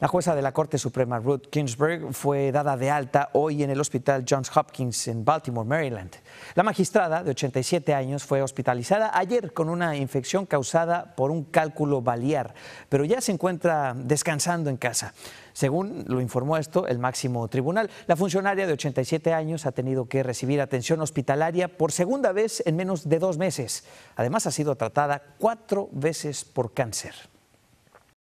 La jueza de la Corte Suprema Ruth Ginsburg fue dada de alta hoy en el Hospital Johns Hopkins en Baltimore, Maryland. La magistrada, de 87 años, fue hospitalizada ayer con una infección causada por un cálculo balear, pero ya se encuentra descansando en casa. Según lo informó esto el máximo tribunal, la funcionaria de 87 años ha tenido que recibir atención hospitalaria por segunda vez en menos de dos meses. Además, ha sido tratada cuatro veces por cáncer.